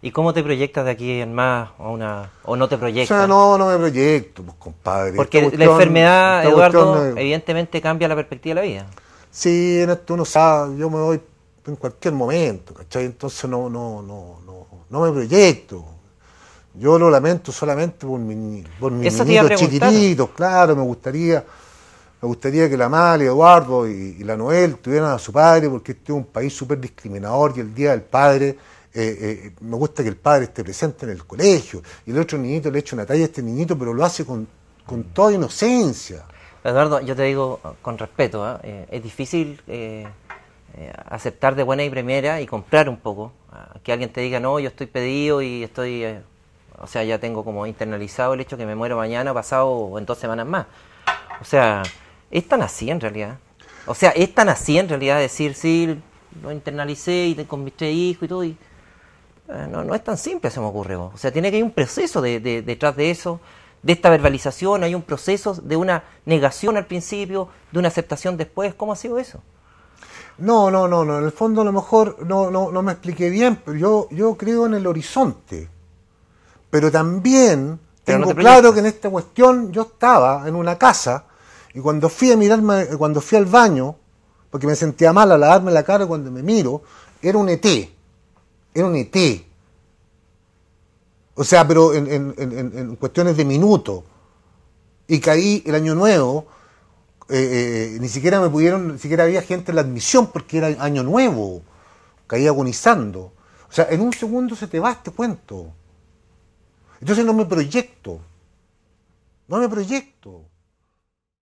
¿Y cómo te proyectas de aquí en más o, una, o no te proyectas? O sea, no, no me proyecto, pues, compadre. Porque la enfermedad, Eduardo, evidentemente cambia la perspectiva de la vida. Sí, en no uno sabe, yo me voy en cualquier momento, ¿cachai? Entonces no, no, no, no, no me proyecto. Yo lo lamento solamente por, mi, por mis niños chiquititos, claro, me gustaría me gustaría que la madre Eduardo y, la Noel tuvieran a su padre, porque este es un país súper discriminador y el día del padre eh, eh, me gusta que el padre esté presente en el colegio, y el otro niñito le echa una talla a este niñito, pero lo hace con, toda inocencia. Eduardo, yo te digo con respeto, ¿eh? es difícil aceptar de buena y primera y comprar un poco, ah, que alguien te diga, no, yo estoy pedido y estoy, o sea, ya tengo como internalizado el hecho que me muero mañana, pasado o en dos semanas más. O sea, ¿Es tan así en realidad? O sea, ¿es tan así en realidad decir, sí, lo internalicé y te convirtió hijo y todo? Y, eh, no, no es tan simple, se me ocurre. O sea, tiene que haber un proceso detrás de eso, de esta verbalización, hay un proceso de una negación al principio, de una aceptación después. ¿Cómo ha sido eso? No, no, no, no. En el fondo a lo mejor no, no, no me expliqué bien, pero yo, yo creo en el horizonte. Pero también tengo claro que en esta cuestión yo estaba en una casa y cuando fui a mirarme, cuando fui al baño, porque me sentía mal a lavarme la cara cuando me miro, era un ET. Era un ET. O sea, pero en, cuestiones de minuto. Y caí el año nuevo, eh, eh, ni siquiera me pudieron, ni siquiera había gente en la admisión porque era año nuevo. Caí agonizando. O sea, en un segundo se te va este cuento. Entonces no me proyecto. No me proyecto.